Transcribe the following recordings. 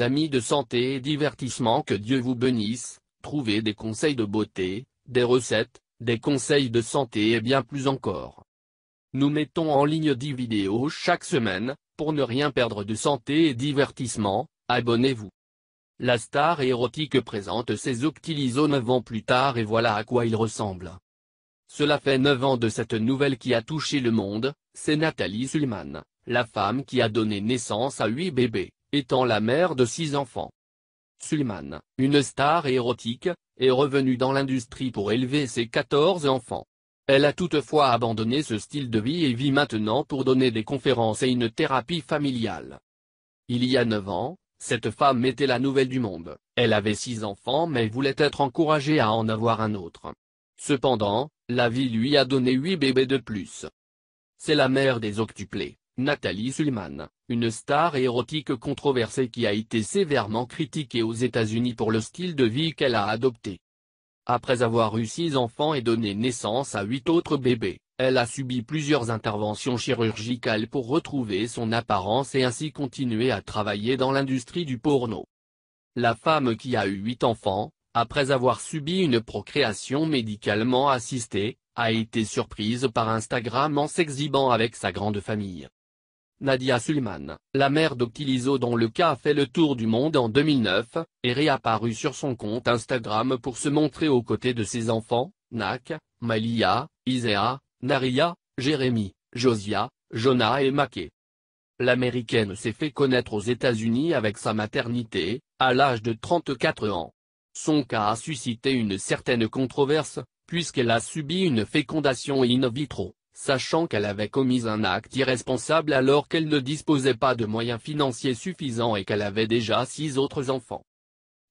amis de santé et divertissement que Dieu vous bénisse, trouvez des conseils de beauté, des recettes, des conseils de santé et bien plus encore. Nous mettons en ligne 10 vidéos chaque semaine, pour ne rien perdre de santé et divertissement, abonnez-vous. La star érotique présente ses octilisos 9 ans plus tard et voilà à quoi il ressemble. Cela fait 9 ans de cette nouvelle qui a touché le monde, c'est Nathalie Sulman, la femme qui a donné naissance à 8 bébés étant la mère de six enfants. Sulman, une star érotique, est revenue dans l'industrie pour élever ses 14 enfants. Elle a toutefois abandonné ce style de vie et vit maintenant pour donner des conférences et une thérapie familiale. Il y a 9 ans, cette femme était la nouvelle du monde, elle avait six enfants mais voulait être encouragée à en avoir un autre. Cependant, la vie lui a donné huit bébés de plus. C'est la mère des octuplés. Nathalie Sullivan, une star érotique controversée qui a été sévèrement critiquée aux États-Unis pour le style de vie qu'elle a adopté. Après avoir eu six enfants et donné naissance à huit autres bébés, elle a subi plusieurs interventions chirurgicales pour retrouver son apparence et ainsi continuer à travailler dans l'industrie du porno. La femme qui a eu huit enfants, après avoir subi une procréation médicalement assistée, a été surprise par Instagram en s'exhibant avec sa grande famille. Nadia Sulman, la mère d'Octilizo dont le cas a fait le tour du monde en 2009, est réapparue sur son compte Instagram pour se montrer aux côtés de ses enfants, Nak, Malia, Isaiah, Naria, Jérémy, Josia, Jonah et Mackey. L'américaine s'est fait connaître aux États-Unis avec sa maternité, à l'âge de 34 ans. Son cas a suscité une certaine controverse, puisqu'elle a subi une fécondation in vitro sachant qu'elle avait commis un acte irresponsable alors qu'elle ne disposait pas de moyens financiers suffisants et qu'elle avait déjà six autres enfants.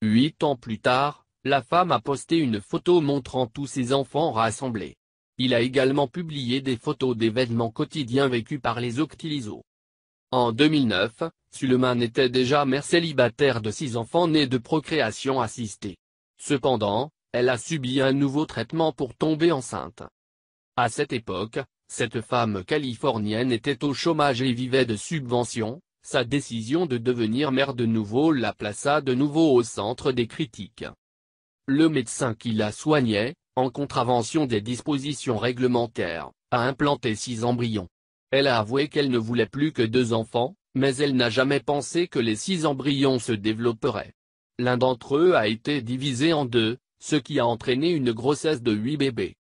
Huit ans plus tard, la femme a posté une photo montrant tous ses enfants rassemblés. Il a également publié des photos d'événements quotidiens vécus par les octilisos. En 2009, Suleiman était déjà mère célibataire de six enfants nés de procréation assistée. Cependant, elle a subi un nouveau traitement pour tomber enceinte. À cette époque, cette femme californienne était au chômage et vivait de subventions, sa décision de devenir mère de nouveau la plaça de nouveau au centre des critiques. Le médecin qui la soignait, en contravention des dispositions réglementaires, a implanté six embryons. Elle a avoué qu'elle ne voulait plus que deux enfants, mais elle n'a jamais pensé que les six embryons se développeraient. L'un d'entre eux a été divisé en deux, ce qui a entraîné une grossesse de huit bébés.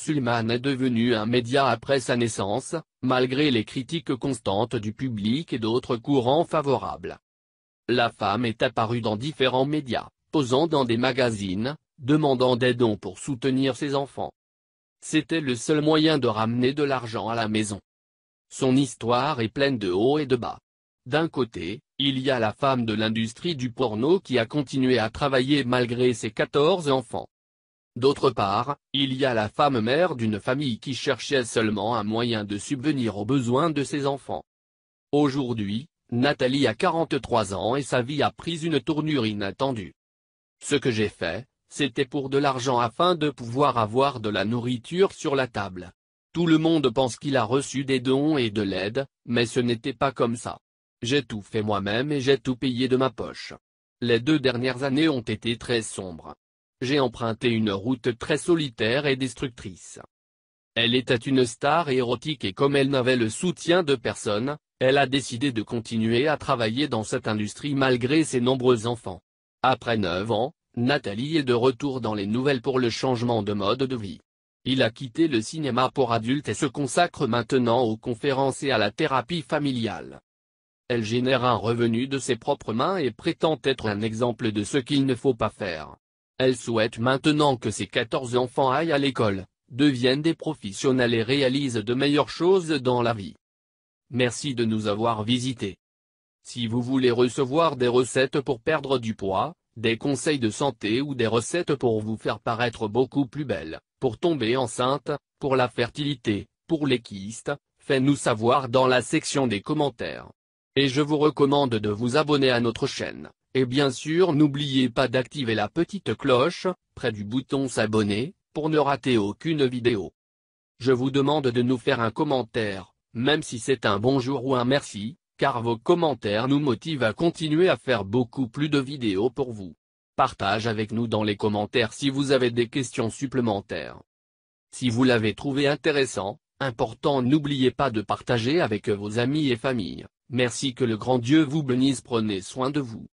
Sulman est devenu un média après sa naissance, malgré les critiques constantes du public et d'autres courants favorables. La femme est apparue dans différents médias, posant dans des magazines, demandant des dons pour soutenir ses enfants. C'était le seul moyen de ramener de l'argent à la maison. Son histoire est pleine de hauts et de bas. D'un côté, il y a la femme de l'industrie du porno qui a continué à travailler malgré ses 14 enfants. D'autre part, il y a la femme mère d'une famille qui cherchait seulement un moyen de subvenir aux besoins de ses enfants. Aujourd'hui, Nathalie a 43 ans et sa vie a pris une tournure inattendue. Ce que j'ai fait, c'était pour de l'argent afin de pouvoir avoir de la nourriture sur la table. Tout le monde pense qu'il a reçu des dons et de l'aide, mais ce n'était pas comme ça. J'ai tout fait moi-même et j'ai tout payé de ma poche. Les deux dernières années ont été très sombres j'ai emprunté une route très solitaire et destructrice. Elle était une star érotique et comme elle n'avait le soutien de personne, elle a décidé de continuer à travailler dans cette industrie malgré ses nombreux enfants. Après 9 ans, Nathalie est de retour dans les nouvelles pour le changement de mode de vie. Il a quitté le cinéma pour adulte et se consacre maintenant aux conférences et à la thérapie familiale. Elle génère un revenu de ses propres mains et prétend être un exemple de ce qu'il ne faut pas faire. Elle souhaite maintenant que ses 14 enfants aillent à l'école, deviennent des professionnels et réalisent de meilleures choses dans la vie. Merci de nous avoir visités. Si vous voulez recevoir des recettes pour perdre du poids, des conseils de santé ou des recettes pour vous faire paraître beaucoup plus belle, pour tomber enceinte, pour la fertilité, pour les kystes, faites-nous savoir dans la section des commentaires. Et je vous recommande de vous abonner à notre chaîne. Et bien sûr n'oubliez pas d'activer la petite cloche, près du bouton s'abonner, pour ne rater aucune vidéo. Je vous demande de nous faire un commentaire, même si c'est un bonjour ou un merci, car vos commentaires nous motivent à continuer à faire beaucoup plus de vidéos pour vous. Partage avec nous dans les commentaires si vous avez des questions supplémentaires. Si vous l'avez trouvé intéressant, important n'oubliez pas de partager avec vos amis et familles. Merci que le grand Dieu vous bénisse prenez soin de vous.